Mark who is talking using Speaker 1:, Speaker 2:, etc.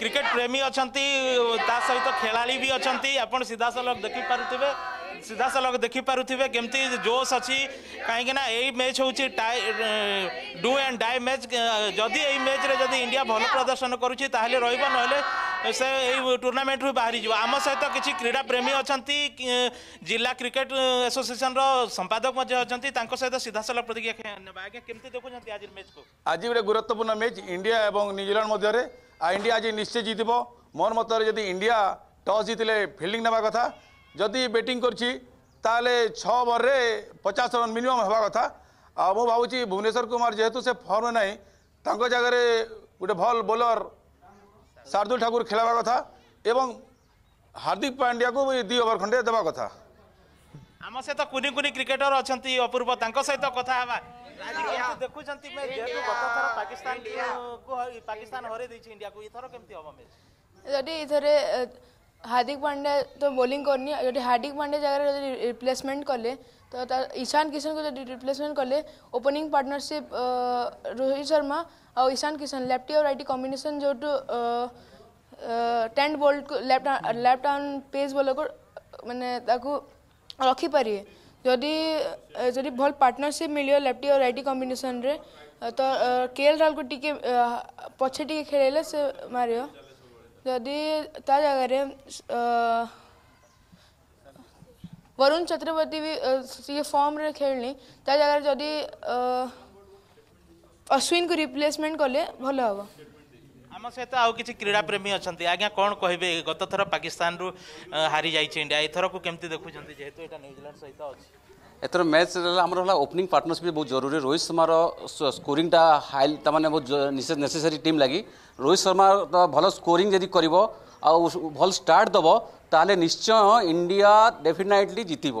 Speaker 1: cricket প্রেমী অনেক তা সহিত খেলাড়ি বি অনেক আপনার সিধাসলখ দেখিপারে সিধাসলখ দেখিপারে কেমতি জোশ অনেক না এই ম্যাচ হচ্ছে tie do and die match যদি এই ম্যাচে যদি ইন্ডিয়া ভালো প্রদর্শন করুছি তাহলে রহবা নহলে ସେ ଏଇ ଟୁର୍ଣ୍ଣାମେଣ୍ଟରୁ ବାହାରିଯିବ ଆମ ସହିତ କିଛି କ୍ରୀଡ଼ା ପ୍ରେମୀ ଅଛନ୍ତି ଜିଲ୍ଲା କ୍ରିକେଟ ଆସୋସିଏସନର ସମ୍ପାଦକ ମଧ୍ୟ ଅଛନ୍ତି ତାଙ୍କ ସହିତ ସିଧାସଳଖ ପ୍ରତିକ୍ରିୟା ନେବା ଆଜ୍ଞା କେମିତି ଦେଖୁଛନ୍ତି ଆଜି ମ୍ୟାଚ୍କୁ
Speaker 2: ଆଜି ଗୋଟେ ଗୁରୁତ୍ୱପୂର୍ଣ୍ଣ ମ୍ୟାଚ୍ ଇଣ୍ଡିଆ ଏବଂ ନ୍ୟୁଜିଲାଣ୍ଡ ମଧ୍ୟରେ ଆଉ ଇଣ୍ଡିଆ ଆଜି ନିଶ୍ଚୟ ଜିତିବ ମୋର ମତରେ ଯଦି ଇଣ୍ଡିଆ ଟସ୍ ଜିତିଲେ ଫିଲ୍ଡିଂ ନେବା କଥା ଯଦି ବ୍ୟାଟିଂ କରିଛି ତାହେଲେ ଛଅ ଓଭରରେ ପଚାଶ ରନ୍ ମିନିମମ୍ ହେବା କଥା ଆଉ ମୁଁ ଭାବୁଛି ଭୁବନେଶ୍ୱର କୁମାର ଯେହେତୁ ସେ ଫର୍ମ ନାହିଁ ତାଙ୍କ ଜାଗାରେ ଗୋଟେ ଭଲ ବୋଲର শার্দুল ঠাকুর খেলাবার কথা এবং হার্দিক পাণ্ডিয়াকে দুই ওভার খণ্ডে দেওয়া কথা
Speaker 1: আমার সহ কুনি কুনি ক্রিকেটর অনেক অপূর্ব তাঁর সহ কথা হওয়া দেখুছেন
Speaker 3: যদি এথরে ହାର୍ଦ୍ଦିକ ପାଣ୍ଡ୍ୟା ତ ବୋଲିଂ କରିନି ଯଦି ହାର୍ଦ୍ଦିକ ପାଣ୍ଡ୍ୟା ଜାଗାରେ ଯଦି ରିପ୍ଲେସମେଣ୍ଟ କଲେ ତ ଇଶାନ କିଶନକୁ ଯଦି ରିପ୍ଲେସମେଣ୍ଟ କଲେ ଓପନିଂ ପାର୍ଟନରସିପ୍ ରୋହିତ ଶର୍ମା ଆଉ ଇଶାନ କିଶନ ଲେଫ୍ଟି ଆଉ ରାଇଟ୍ କମ୍ବିନେସନ୍ ଯେଉଁଠୁ ଟେଣ୍ଡ ବୋଲ୍ଡକୁ ଲେଫ୍ଟ ଲେଫ୍ଟ ଆର୍ମ ପେସ୍ ବୋଲକୁ ମାନେ ତାକୁ ରଖିପାରିବେ ଯଦି ଯଦି ଭଲ ପାର୍ଟନରସିପ୍ ମିଳିବ ଲେଫ୍ଟି ଆଉ ରାଇଟ୍ କମ୍ବିନେସନ୍ରେ ତ କେ ଏଲ୍ ରାହୁଲକୁ ଟିକେ ପଛେ ଟିକେ ଖେଳେଇଲେ ସେ ମାରିବ यदि त्या जाग्यार वरुण छत्रपती ही फॉर्म खेळली त्या जाग्यार ଯଦି ଅଶ୍ୱିନଙ୍କୁ ରିପ୍ଲେସମେଣ୍ଟ କଲେ ଭଲ ହେବ
Speaker 1: আম সহ আউ কিছু ক্রীড়া প্রেমী অনেক আজ্ঞা কম কহবে গত থর পাকিস্তান হারি যাই ইন্ডিয়া এথরক কমিটি দেখুম যেহেতু এটা নিউজিল্যান্ড সহ অছে
Speaker 4: ଏଥର ମ୍ୟାଚ୍ ଆମର ହେଲା ଓପନିଂ ପାର୍ଟନରସିପ୍ ବହୁତ ଜରୁରୀ ରୋହିତ ଶର୍ମାର ସ୍କୋରିଂଟା ହାଇ ତାମାନେ ବହୁତ ନେସେସରୀ ଟିମ୍ ଲାଗି ରୋହିତ ଶର୍ମା ଭଲ ସ୍କୋରିଂ ଯଦି କରିବ ଆଉ ଭଲ ଷ୍ଟାର୍ଟ ଦେବ ତାହେଲେ ନିଶ୍ଚୟ ଇଣ୍ଡିଆ ଡେଫିନାଇଟଲି ଜିତିବ